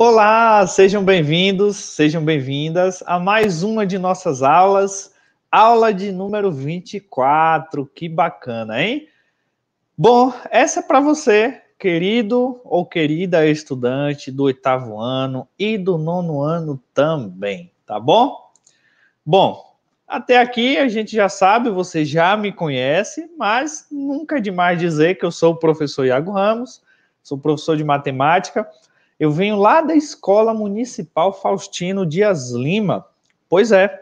Olá, sejam bem-vindos, sejam bem-vindas a mais uma de nossas aulas, aula de número 24. Que bacana, hein? Bom, essa é para você, querido ou querida estudante do oitavo ano e do nono ano também, tá bom? Bom, até aqui a gente já sabe, você já me conhece, mas nunca é demais dizer que eu sou o professor Iago Ramos, sou professor de matemática eu venho lá da Escola Municipal Faustino Dias Lima. Pois é.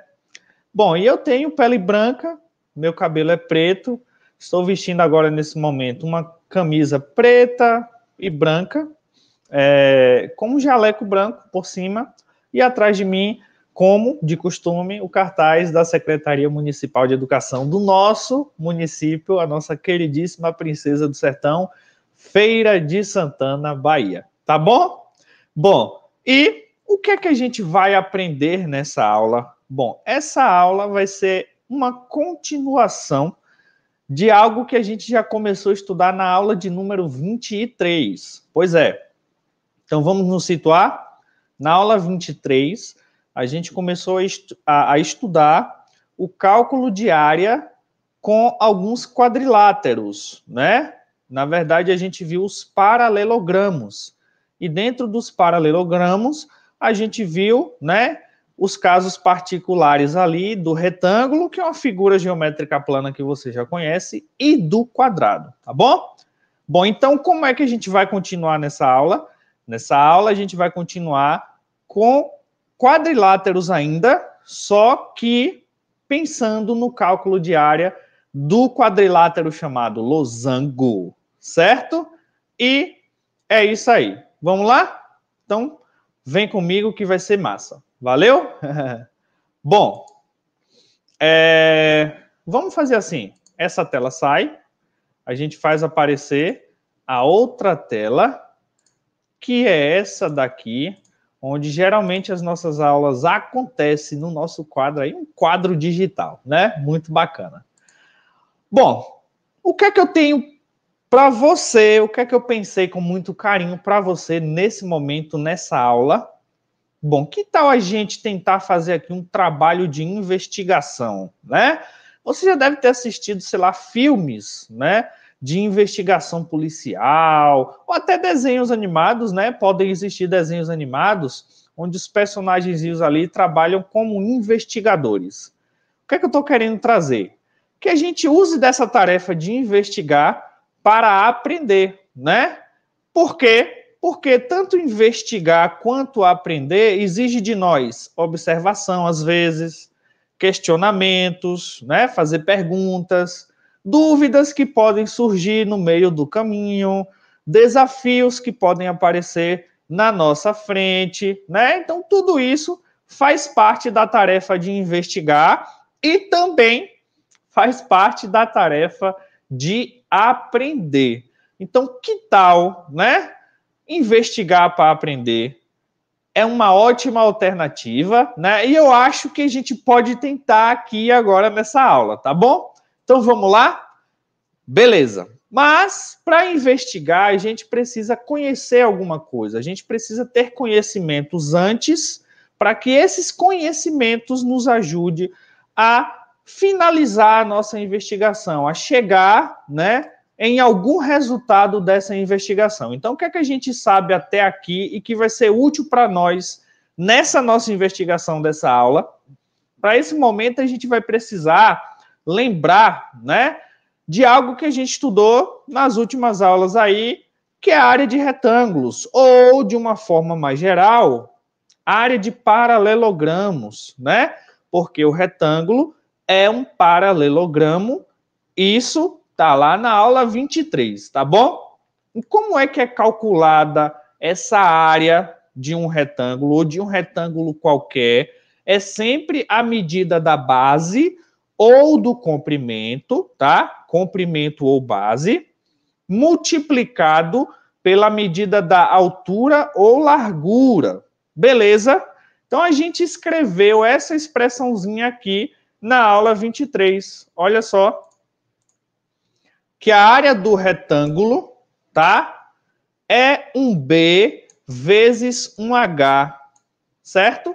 Bom, e eu tenho pele branca, meu cabelo é preto, estou vestindo agora nesse momento uma camisa preta e branca, é, com um jaleco branco por cima, e atrás de mim, como de costume, o cartaz da Secretaria Municipal de Educação do nosso município, a nossa queridíssima Princesa do Sertão, Feira de Santana, Bahia. Tá bom? Bom, e o que é que a gente vai aprender nessa aula? Bom, essa aula vai ser uma continuação de algo que a gente já começou a estudar na aula de número 23. Pois é. Então vamos nos situar. Na aula 23, a gente começou a, estu a, a estudar o cálculo de área com alguns quadriláteros, né? Na verdade, a gente viu os paralelogramos. E dentro dos paralelogramos, a gente viu, né, os casos particulares ali do retângulo, que é uma figura geométrica plana que você já conhece, e do quadrado, tá bom? Bom, então como é que a gente vai continuar nessa aula? Nessa aula a gente vai continuar com quadriláteros ainda, só que pensando no cálculo de área do quadrilátero chamado losango, certo? E é isso aí. Vamos lá? Então, vem comigo que vai ser massa. Valeu? Bom, é, vamos fazer assim. Essa tela sai, a gente faz aparecer a outra tela, que é essa daqui, onde geralmente as nossas aulas acontecem no nosso quadro aí, um quadro digital, né? Muito bacana. Bom, o que é que eu tenho para você, o que é que eu pensei com muito carinho para você nesse momento, nessa aula? Bom, que tal a gente tentar fazer aqui um trabalho de investigação, né? Você já deve ter assistido, sei lá, filmes, né? De investigação policial, ou até desenhos animados, né? Podem existir desenhos animados onde os personagens ali trabalham como investigadores. O que é que eu estou querendo trazer? Que a gente use dessa tarefa de investigar para aprender, né? Por quê? Porque tanto investigar quanto aprender exige de nós observação, às vezes, questionamentos, né? fazer perguntas, dúvidas que podem surgir no meio do caminho, desafios que podem aparecer na nossa frente, né? Então, tudo isso faz parte da tarefa de investigar e também faz parte da tarefa de aprender. Então, que tal, né? Investigar para aprender é uma ótima alternativa, né? E eu acho que a gente pode tentar aqui agora nessa aula, tá bom? Então vamos lá? Beleza. Mas para investigar, a gente precisa conhecer alguma coisa. A gente precisa ter conhecimentos antes para que esses conhecimentos nos ajude a finalizar a nossa investigação, a chegar, né, em algum resultado dessa investigação. Então, o que é que a gente sabe até aqui e que vai ser útil para nós nessa nossa investigação dessa aula? Para esse momento, a gente vai precisar lembrar, né, de algo que a gente estudou nas últimas aulas aí, que é a área de retângulos, ou de uma forma mais geral, área de paralelogramos, né? Porque o retângulo é um paralelogramo. Isso tá lá na aula 23, tá bom? E como é que é calculada essa área de um retângulo ou de um retângulo qualquer? É sempre a medida da base ou do comprimento, tá? Comprimento ou base, multiplicado pela medida da altura ou largura. Beleza? Então a gente escreveu essa expressãozinha aqui na aula 23. Olha só. Que a área do retângulo, tá? É um B vezes um H, certo?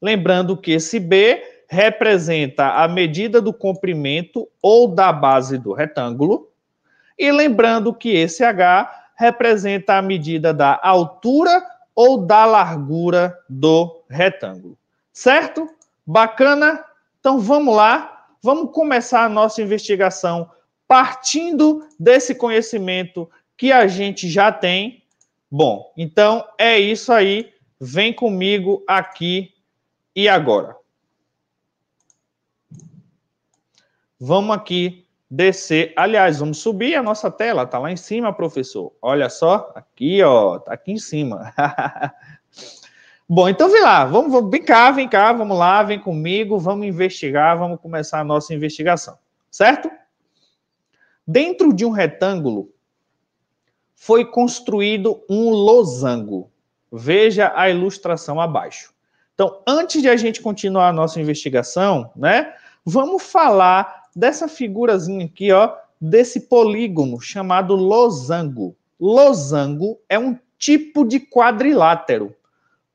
Lembrando que esse B representa a medida do comprimento ou da base do retângulo. E lembrando que esse H representa a medida da altura ou da largura do retângulo. Certo? Bacana? Então vamos lá, vamos começar a nossa investigação partindo desse conhecimento que a gente já tem. Bom, então é isso aí. Vem comigo aqui e agora. Vamos aqui descer. Aliás, vamos subir a nossa tela, tá lá em cima, professor. Olha só, aqui, ó, tá aqui em cima. Bom, então vem lá, vamos, vamos, vem cá, vem cá, vamos lá, vem comigo, vamos investigar, vamos começar a nossa investigação, certo? Dentro de um retângulo foi construído um losango. Veja a ilustração abaixo. Então, antes de a gente continuar a nossa investigação, né, vamos falar dessa figurazinha aqui, ó, desse polígono chamado losango. Losango é um tipo de quadrilátero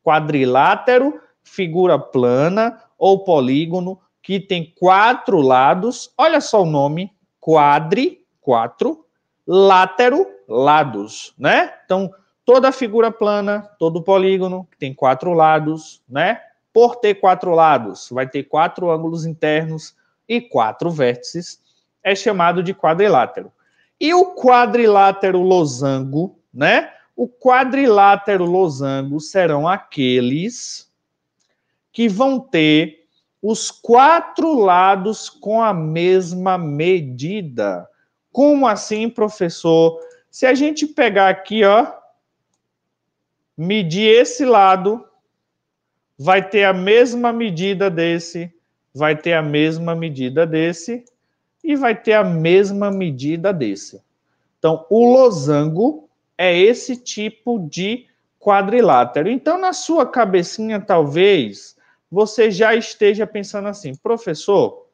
quadrilátero, figura plana ou polígono que tem quatro lados. Olha só o nome: quadri, quatro, látero, lados, né? Então, toda figura plana, todo polígono que tem quatro lados, né? Por ter quatro lados, vai ter quatro ângulos internos e quatro vértices, é chamado de quadrilátero. E o quadrilátero losango, né? O quadrilátero losango serão aqueles que vão ter os quatro lados com a mesma medida. Como assim, professor? Se a gente pegar aqui, ó, medir esse lado, vai ter a mesma medida desse, vai ter a mesma medida desse e vai ter a mesma medida desse. Então, o losango é esse tipo de quadrilátero. Então, na sua cabecinha, talvez você já esteja pensando assim, professor.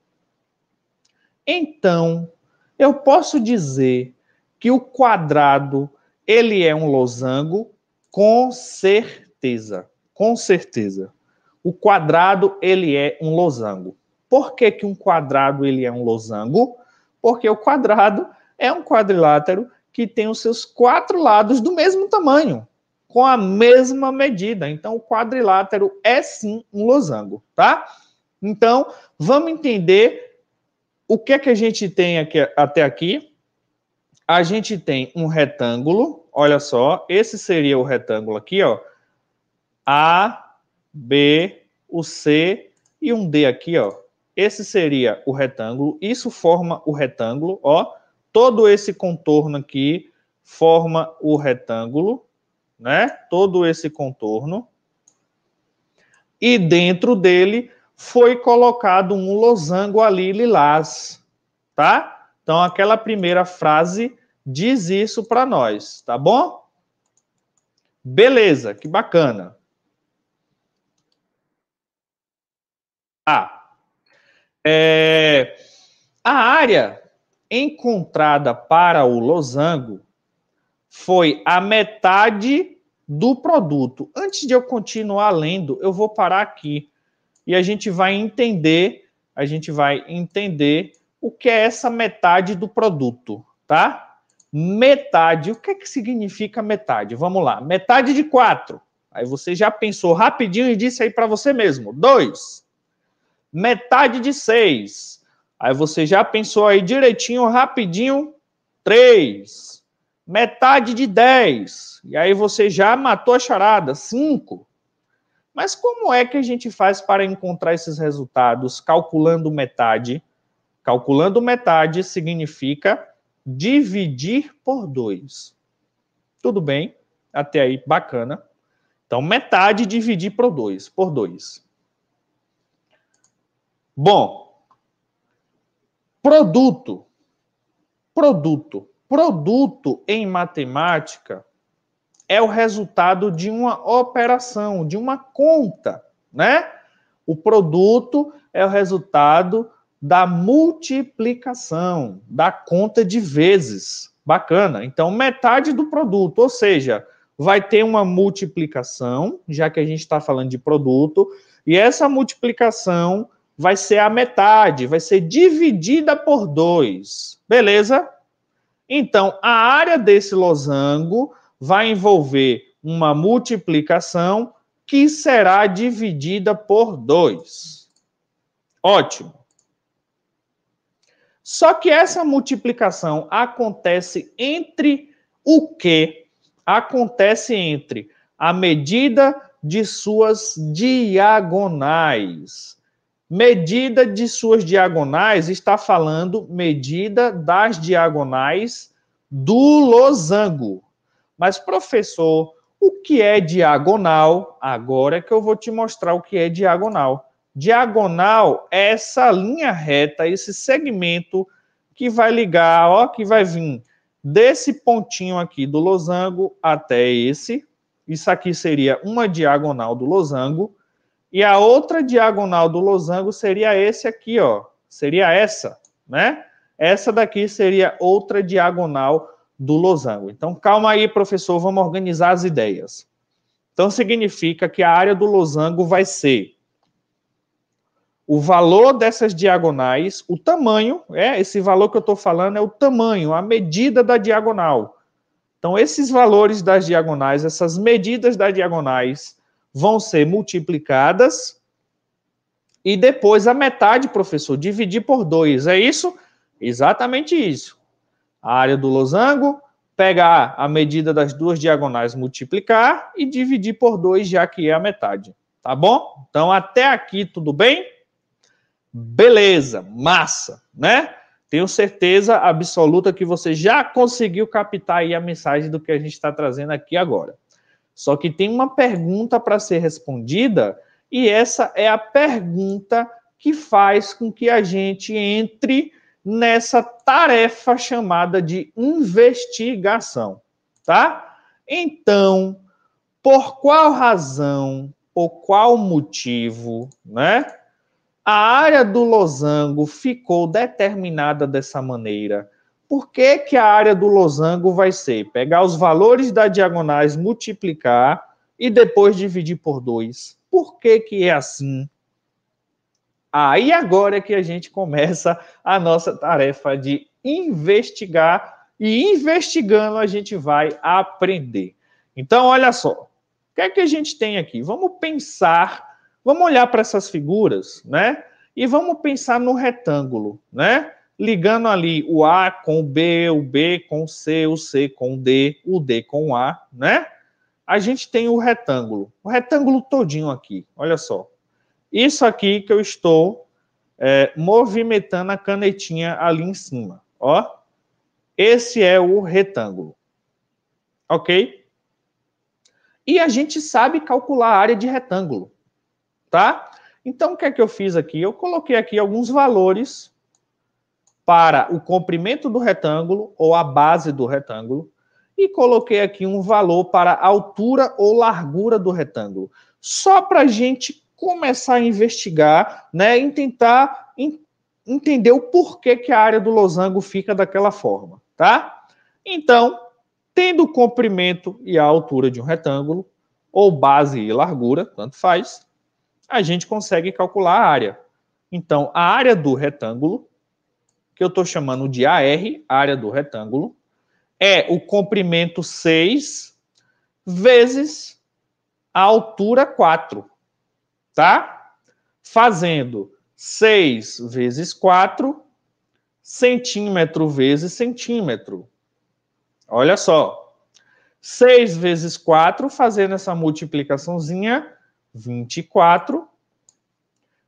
Então, eu posso dizer que o quadrado ele é um losango, com certeza, com certeza. O quadrado ele é um losango. Por que, que um quadrado ele é um losango? Porque o quadrado é um quadrilátero que tem os seus quatro lados do mesmo tamanho, com a mesma medida. Então, o quadrilátero é sim um losango, tá? Então, vamos entender o que é que a gente tem aqui, até aqui. A gente tem um retângulo, olha só, esse seria o retângulo aqui, ó. A, B, o C e um D aqui, ó. Esse seria o retângulo, isso forma o retângulo, ó todo esse contorno aqui forma o retângulo, né? Todo esse contorno. E dentro dele foi colocado um losango ali lilás, tá? Então aquela primeira frase diz isso para nós, tá bom? Beleza, que bacana. Ah, é, a área encontrada para o losango foi a metade do produto. Antes de eu continuar lendo, eu vou parar aqui e a gente vai entender, a gente vai entender o que é essa metade do produto, tá? Metade, o que é que significa metade? Vamos lá, metade de quatro. Aí você já pensou rapidinho e disse aí para você mesmo, dois. Metade de seis Aí você já pensou aí direitinho, rapidinho, 3, metade de 10. E aí você já matou a charada, 5. Mas como é que a gente faz para encontrar esses resultados calculando metade? Calculando metade significa dividir por 2. Tudo bem? Até aí, bacana. Então, metade dividir por 2. Por 2. Bom, Produto. Produto. Produto em matemática é o resultado de uma operação, de uma conta, né? O produto é o resultado da multiplicação, da conta de vezes. Bacana. Então, metade do produto, ou seja, vai ter uma multiplicação, já que a gente está falando de produto, e essa multiplicação vai ser a metade, vai ser dividida por dois. Beleza? Então, a área desse losango vai envolver uma multiplicação que será dividida por dois. Ótimo. Só que essa multiplicação acontece entre o que? Acontece entre a medida de suas diagonais. Medida de suas diagonais está falando medida das diagonais do losango. Mas, professor, o que é diagonal? Agora é que eu vou te mostrar o que é diagonal. Diagonal é essa linha reta, esse segmento que vai ligar, ó, que vai vir desse pontinho aqui do losango até esse. Isso aqui seria uma diagonal do losango. E a outra diagonal do losango seria esse aqui, ó. Seria essa, né? Essa daqui seria outra diagonal do losango. Então, calma aí, professor, vamos organizar as ideias. Então, significa que a área do losango vai ser o valor dessas diagonais, o tamanho, é esse valor que eu estou falando é o tamanho, a medida da diagonal. Então, esses valores das diagonais, essas medidas das diagonais, vão ser multiplicadas e depois a metade, professor, dividir por 2, é isso? Exatamente isso. A área do losango, pegar a medida das duas diagonais, multiplicar e dividir por 2, já que é a metade. Tá bom? Então, até aqui, tudo bem? Beleza, massa, né? Tenho certeza absoluta que você já conseguiu captar aí a mensagem do que a gente está trazendo aqui agora. Só que tem uma pergunta para ser respondida, e essa é a pergunta que faz com que a gente entre nessa tarefa chamada de investigação, tá? Então, por qual razão ou qual motivo, né? A área do losango ficou determinada dessa maneira. Por que, que a área do losango vai ser pegar os valores da diagonais, multiplicar e depois dividir por 2? Por que, que é assim? Aí ah, agora é que a gente começa a nossa tarefa de investigar e investigando a gente vai aprender. Então, olha só, o que é que a gente tem aqui? Vamos pensar, vamos olhar para essas figuras, né? E vamos pensar no retângulo, né? ligando ali o A com o B, o B com o C, o C com o D, o D com o A, né? A gente tem o retângulo, o retângulo todinho aqui, olha só. Isso aqui que eu estou é, movimentando a canetinha ali em cima, ó. Esse é o retângulo, ok? E a gente sabe calcular a área de retângulo, tá? Então, o que é que eu fiz aqui? Eu coloquei aqui alguns valores para o comprimento do retângulo ou a base do retângulo e coloquei aqui um valor para a altura ou largura do retângulo, só para a gente começar a investigar, né, e tentar entender o porquê que a área do losango fica daquela forma, tá? Então, tendo o comprimento e a altura de um retângulo, ou base e largura, tanto faz, a gente consegue calcular a área. Então, a área do retângulo que eu estou chamando de AR, área do retângulo, é o comprimento 6 vezes a altura 4, tá? Fazendo 6 vezes 4, centímetro vezes centímetro. Olha só. 6 vezes 4, fazendo essa multiplicaçãozinha, 24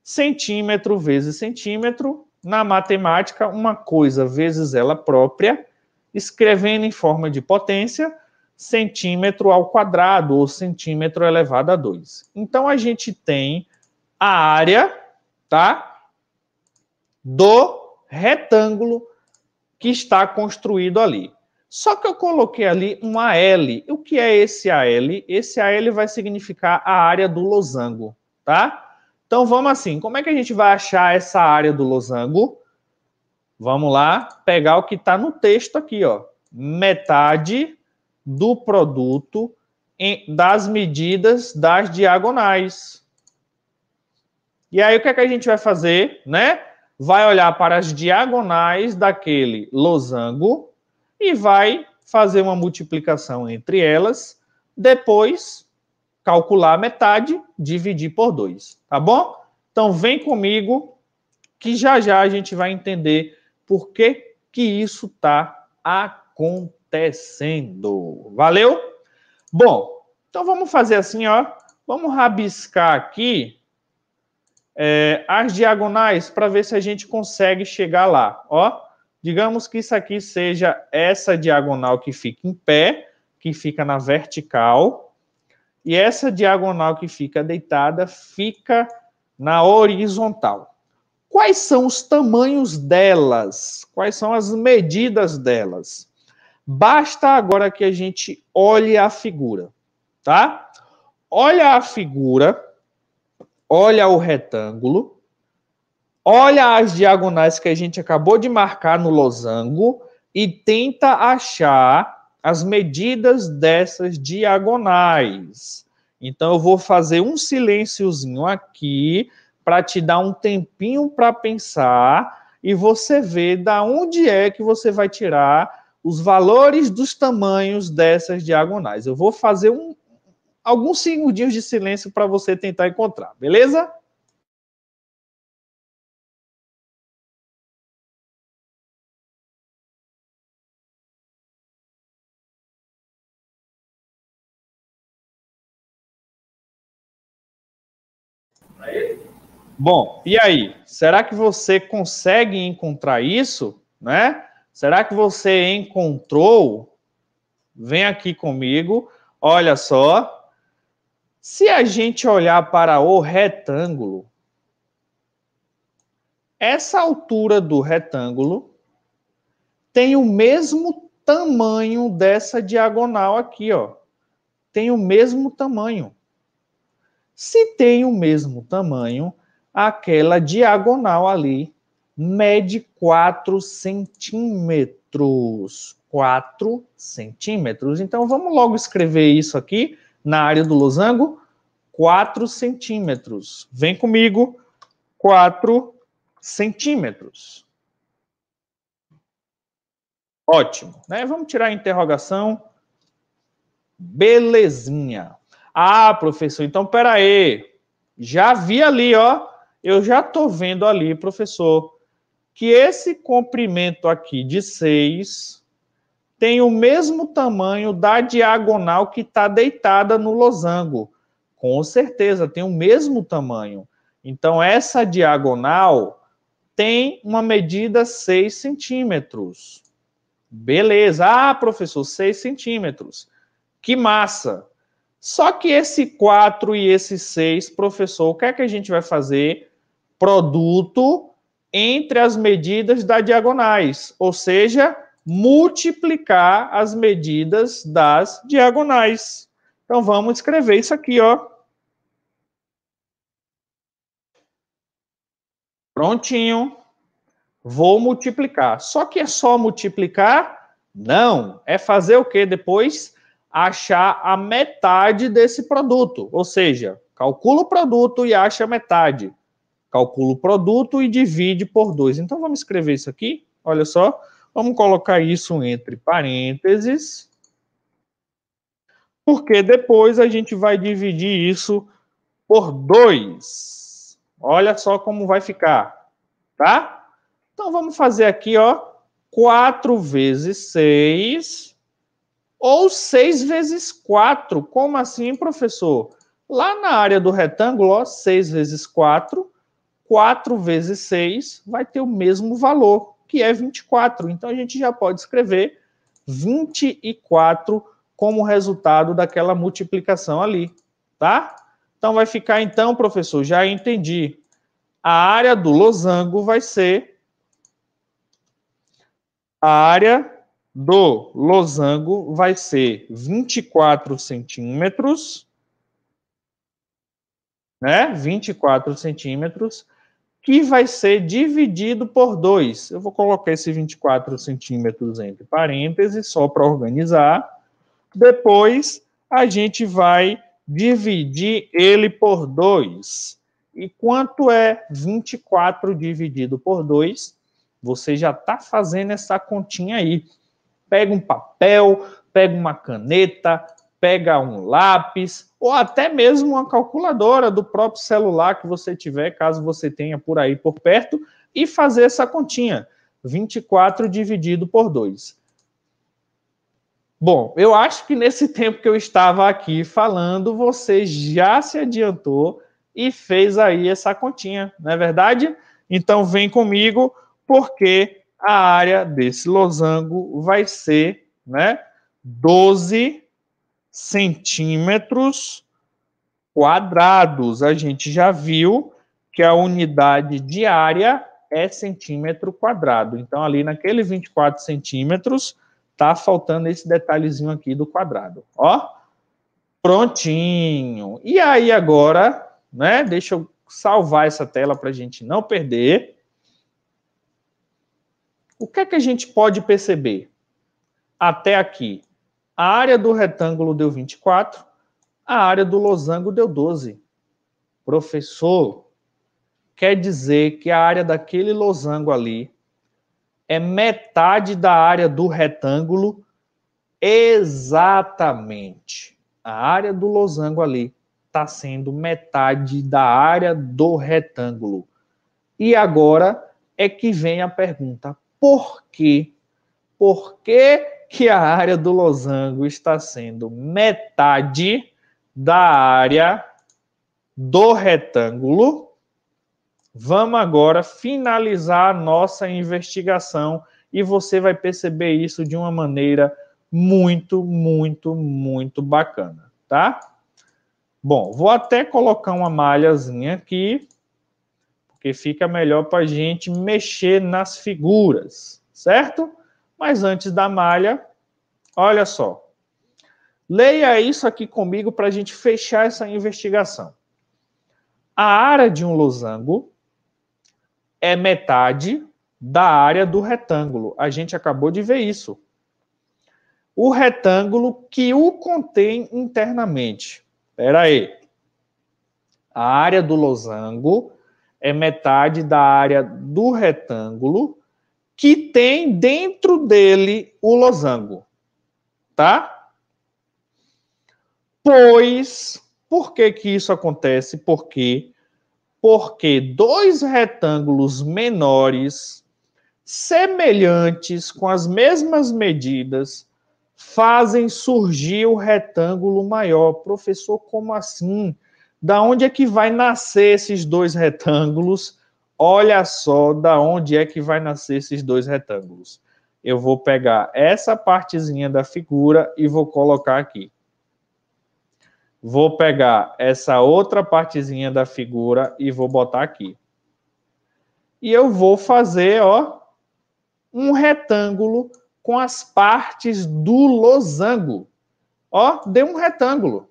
centímetro vezes centímetro, na matemática uma coisa vezes ela própria, escrevendo em forma de potência centímetro ao quadrado ou centímetro elevado a 2. Então a gente tem a área, tá? Do retângulo que está construído ali. Só que eu coloquei ali um AL. O que é esse AL? Esse AL vai significar a área do losango, tá? Então vamos assim, como é que a gente vai achar essa área do losango? Vamos lá, pegar o que está no texto aqui, ó. Metade do produto em, das medidas das diagonais. E aí o que é que a gente vai fazer, né? Vai olhar para as diagonais daquele losango e vai fazer uma multiplicação entre elas. Depois calcular a metade, dividir por 2, tá bom? Então vem comigo que já já a gente vai entender por que, que isso está acontecendo. Valeu? Bom, então vamos fazer assim, ó. Vamos rabiscar aqui é, as diagonais para ver se a gente consegue chegar lá, ó. Digamos que isso aqui seja essa diagonal que fica em pé, que fica na vertical, e essa diagonal que fica deitada fica na horizontal. Quais são os tamanhos delas? Quais são as medidas delas? Basta agora que a gente olhe a figura, tá? Olha a figura, olha o retângulo, olha as diagonais que a gente acabou de marcar no losango e tenta achar as medidas dessas diagonais. Então, eu vou fazer um silênciozinho aqui para te dar um tempinho para pensar e você ver da onde é que você vai tirar os valores dos tamanhos dessas diagonais. Eu vou fazer um, alguns segundinhos de silêncio para você tentar encontrar, beleza? Bom, e aí? Será que você consegue encontrar isso, né? Será que você encontrou? Vem aqui comigo. Olha só. Se a gente olhar para o retângulo, essa altura do retângulo tem o mesmo tamanho dessa diagonal aqui, ó. Tem o mesmo tamanho. Se tem o mesmo tamanho, aquela diagonal ali mede 4 centímetros. 4 centímetros. Então, vamos logo escrever isso aqui na área do losango. 4 centímetros. Vem comigo. 4 centímetros. Ótimo. Né? Vamos tirar a interrogação. Belezinha. Ah, professor, então peraí. Já vi ali, ó eu já estou vendo ali, professor, que esse comprimento aqui de 6 tem o mesmo tamanho da diagonal que está deitada no losango. Com certeza, tem o mesmo tamanho. Então, essa diagonal tem uma medida 6 centímetros. Beleza. Ah, professor, 6 centímetros. Que massa! Só que esse 4 e esse 6, professor, o que é que a gente vai fazer? Produto entre as medidas das diagonais, ou seja, multiplicar as medidas das diagonais. Então vamos escrever isso aqui, ó. Prontinho. Vou multiplicar. Só que é só multiplicar? Não. É fazer o que depois? achar a metade desse produto. Ou seja, calcula o produto e acha a metade. Calcula o produto e divide por 2. Então, vamos escrever isso aqui. Olha só. Vamos colocar isso entre parênteses. Porque depois a gente vai dividir isso por 2. Olha só como vai ficar. Tá? Então, vamos fazer aqui, ó. 4 vezes 6 ou 6 vezes 4. Como assim, professor? Lá na área do retângulo, ó, 6 vezes 4, 4 vezes 6 vai ter o mesmo valor, que é 24. Então a gente já pode escrever 24 como resultado daquela multiplicação ali, tá? Então vai ficar então, professor, já entendi. A área do losango vai ser a área do losango vai ser 24 centímetros, né? 24 centímetros, que vai ser dividido por 2. Eu vou colocar esse 24 centímetros entre parênteses, só para organizar. Depois, a gente vai dividir ele por 2. E quanto é 24 dividido por 2? Você já está fazendo essa continha aí. Pega um papel, pega uma caneta, pega um lápis ou até mesmo uma calculadora do próprio celular que você tiver, caso você tenha por aí por perto, e fazer essa continha. 24 dividido por 2. Bom, eu acho que nesse tempo que eu estava aqui falando, você já se adiantou e fez aí essa continha, não é verdade? Então vem comigo, porque a área desse losango vai ser né, 12 centímetros quadrados. A gente já viu que a unidade de área é centímetro quadrado. Então, ali naquele 24 centímetros, tá faltando esse detalhezinho aqui do quadrado. Ó, prontinho. E aí agora, né, deixa eu salvar essa tela para a gente não perder. O que é que a gente pode perceber? Até aqui, a área do retângulo deu 24, a área do losango deu 12. Professor, quer dizer que a área daquele losango ali é metade da área do retângulo exatamente. A área do losango ali está sendo metade da área do retângulo. E agora é que vem a pergunta: por quê? Por que, que a área do losango está sendo metade da área do retângulo? Vamos agora finalizar a nossa investigação e você vai perceber isso de uma maneira muito, muito, muito bacana, tá? Bom, vou até colocar uma malhazinha aqui porque fica melhor para a gente mexer nas figuras, certo? Mas antes da malha, olha só. Leia isso aqui comigo para a gente fechar essa investigação. A área de um losango é metade da área do retângulo. A gente acabou de ver isso. O retângulo que o contém internamente. Espera aí. A área do losango é metade da área do retângulo que tem dentro dele o losango. Tá? Pois, por que que isso acontece? Porque porque dois retângulos menores semelhantes com as mesmas medidas fazem surgir o retângulo maior. Professor, como assim? Da onde é que vai nascer esses dois retângulos? Olha só da onde é que vai nascer esses dois retângulos. Eu vou pegar essa partezinha da figura e vou colocar aqui. Vou pegar essa outra partezinha da figura e vou botar aqui. E eu vou fazer, ó, um retângulo com as partes do losango. Ó, deu um retângulo.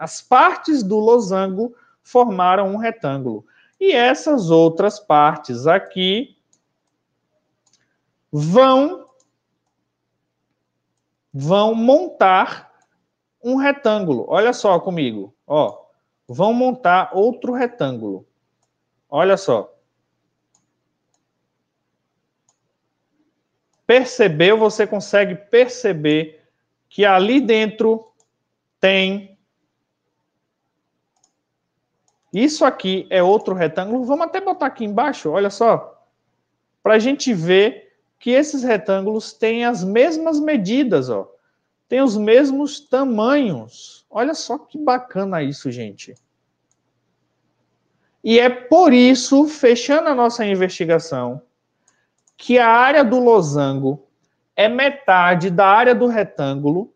As partes do losango formaram um retângulo. E essas outras partes aqui vão vão montar um retângulo. Olha só comigo, ó. Vão montar outro retângulo. Olha só. Percebeu? Você consegue perceber que ali dentro tem isso aqui é outro retângulo. Vamos até botar aqui embaixo, olha só. Para a gente ver que esses retângulos têm as mesmas medidas, ó. Tem os mesmos tamanhos. Olha só que bacana isso, gente. E é por isso, fechando a nossa investigação, que a área do losango é metade da área do retângulo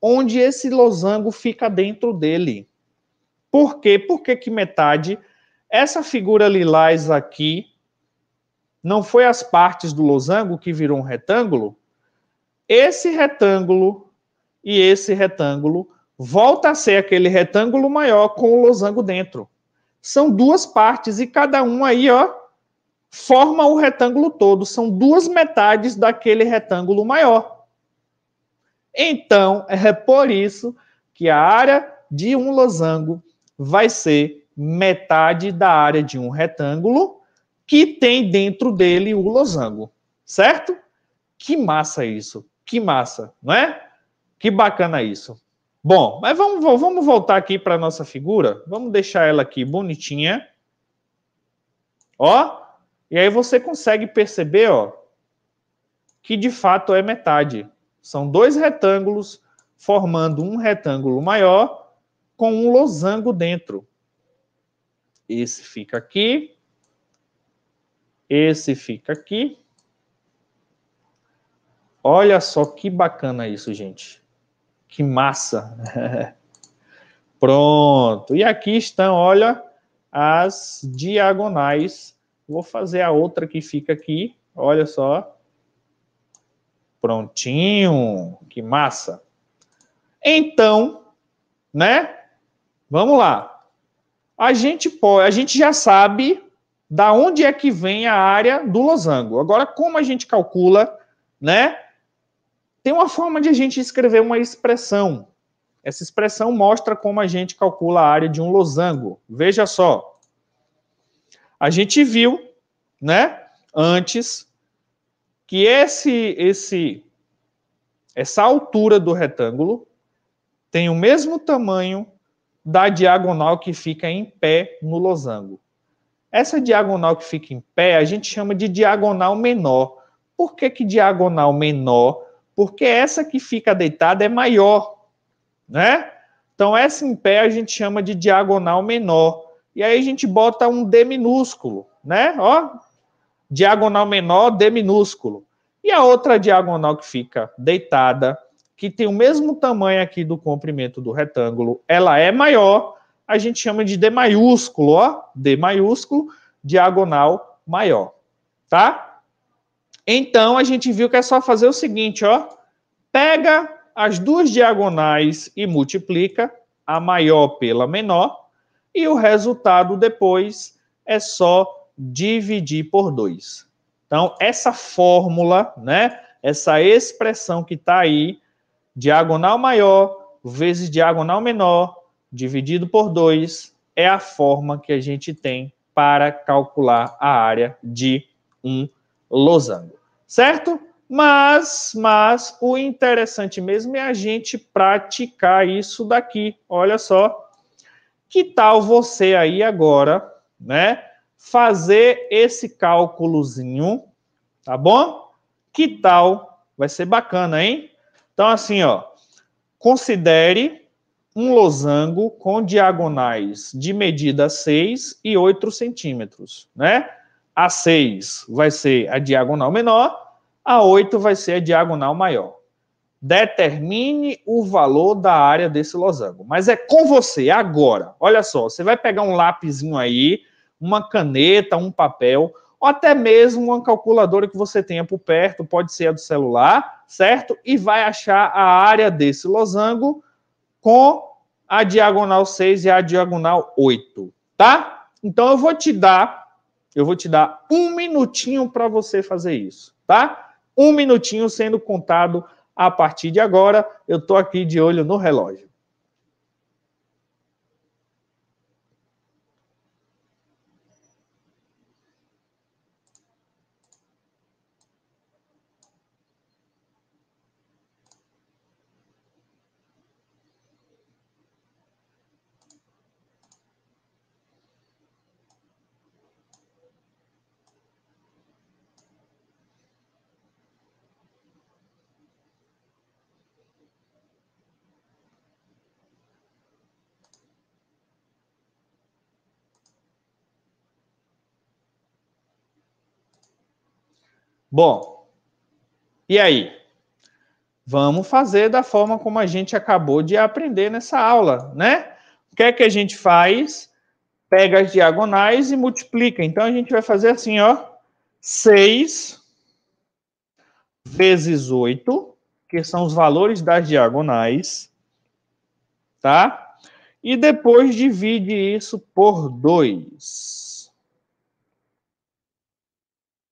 onde esse losango fica dentro dele. Por quê? Por que, que metade? Essa figura lilás aqui não foi as partes do losango que virou um retângulo? Esse retângulo e esse retângulo volta a ser aquele retângulo maior com o losango dentro. São duas partes e cada uma aí, ó, forma o retângulo todo. São duas metades daquele retângulo maior. Então, é por isso que a área de um losango vai ser metade da área de um retângulo que tem dentro dele o losango, certo? Que massa isso, que massa, não é? Que bacana isso. Bom, mas vamos, vamos voltar aqui para a nossa figura, vamos deixar ela aqui bonitinha, ó, e aí você consegue perceber, ó, que de fato é metade. São dois retângulos formando um retângulo maior com um losango dentro. Esse fica aqui. Esse fica aqui. Olha só que bacana isso, gente. Que massa. Pronto. E aqui estão, olha, as diagonais. Vou fazer a outra que fica aqui. Olha só. Prontinho. Que massa. Então, né? Vamos lá. A gente pode, a gente já sabe da onde é que vem a área do losango. Agora, como a gente calcula, né? Tem uma forma de a gente escrever uma expressão. Essa expressão mostra como a gente calcula a área de um losango. Veja só. A gente viu, né, antes que esse esse essa altura do retângulo tem o mesmo tamanho da diagonal que fica em pé no losango. Essa diagonal que fica em pé, a gente chama de diagonal menor. Por que, que diagonal menor? Porque essa que fica deitada é maior, né? Então, essa em pé a gente chama de diagonal menor. E aí a gente bota um D minúsculo, né? Ó, diagonal menor, D minúsculo. E a outra diagonal que fica deitada que tem o mesmo tamanho aqui do comprimento do retângulo, ela é maior, a gente chama de D maiúsculo, ó, D maiúsculo, diagonal maior, tá? Então, a gente viu que é só fazer o seguinte, ó, pega as duas diagonais e multiplica a maior pela menor, e o resultado depois é só dividir por 2. Então, essa fórmula, né, essa expressão que está aí, diagonal maior vezes diagonal menor, dividido por 2, é a forma que a gente tem para calcular a área de um losango. Certo? Mas, mas o interessante mesmo é a gente praticar isso daqui. Olha só. Que tal você aí agora, né, fazer esse cálculozinho, tá bom? Que tal? Vai ser bacana, hein? Então, assim, ó, considere um losango com diagonais de medida 6 e 8 centímetros, né? A 6 vai ser a diagonal menor, a 8 vai ser a diagonal maior. Determine o valor da área desse losango. Mas é com você, agora. Olha só, você vai pegar um lápisinho aí, uma caneta, um papel ou até mesmo uma calculadora que você tenha por perto, pode ser a do celular, certo? E vai achar a área desse losango com a diagonal 6 e a diagonal 8, tá? Então eu vou te dar, eu vou te dar um minutinho para você fazer isso, tá? Um minutinho sendo contado a partir de agora. Eu estou aqui de olho no relógio. Bom, e aí? Vamos fazer da forma como a gente acabou de aprender nessa aula, né? O que é que a gente faz? Pega as diagonais e multiplica. Então a gente vai fazer assim, ó. 6 vezes 8, que são os valores das diagonais, tá? E depois divide isso por 2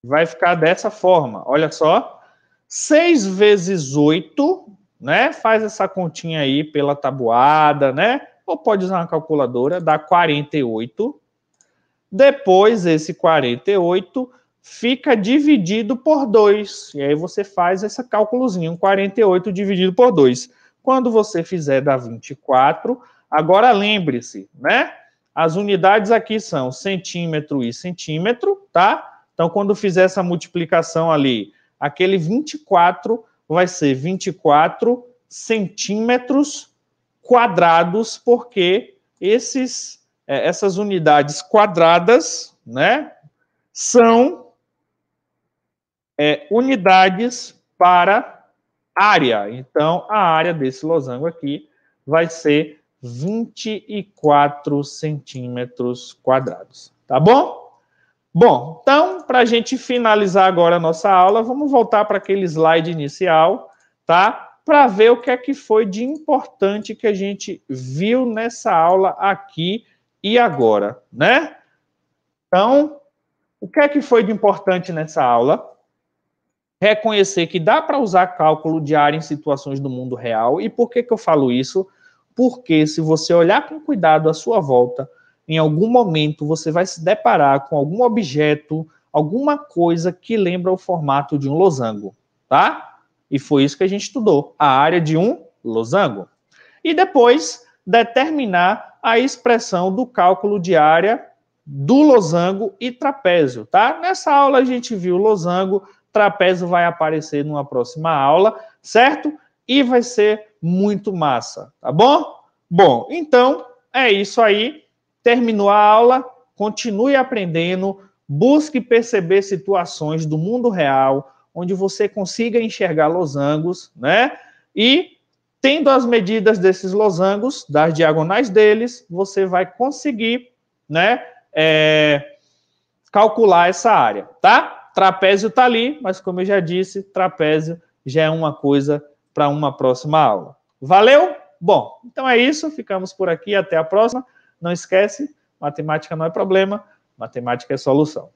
vai ficar dessa forma. Olha só. 6 vezes 8, né? Faz essa continha aí pela tabuada, né? Ou pode usar uma calculadora, dá 48. Depois, esse 48 fica dividido por 2. E aí você faz esse cálculozinho, 48 dividido por 2. Quando você fizer, dá 24. Agora lembre-se, né? As unidades aqui são centímetro e centímetro, tá? Então, quando fizer essa multiplicação ali, aquele 24 vai ser 24 centímetros quadrados, porque esses, é, essas unidades quadradas, né, são é, unidades para área. Então, a área desse losango aqui vai ser 24 centímetros quadrados, tá bom? Bom, então, para a gente finalizar agora a nossa aula, vamos voltar para aquele slide inicial, tá? Para ver o que é que foi de importante que a gente viu nessa aula aqui e agora, né? Então, o que é que foi de importante nessa aula? Reconhecer que dá para usar cálculo de área em situações do mundo real. E por que, que eu falo isso? Porque se você olhar com cuidado à sua volta, em algum momento você vai se deparar com algum objeto, alguma coisa que lembra o formato de um losango, tá? E foi isso que a gente estudou, a área de um losango. E depois determinar a expressão do cálculo de área do losango e trapézio, tá? Nessa aula a gente viu losango, trapézio vai aparecer numa próxima aula, certo? E vai ser muito massa, tá bom? Bom, então é isso aí. Terminou a aula, continue aprendendo, busque perceber situações do mundo real onde você consiga enxergar losangos, né? E tendo as medidas desses losangos, das diagonais deles, você vai conseguir, né? É, calcular essa área, tá? Trapézio tá ali, mas como eu já disse, trapézio já é uma coisa para uma próxima aula. Valeu? Bom, então é isso, ficamos por aqui, até a próxima. Não esquece, matemática não é problema, matemática é solução.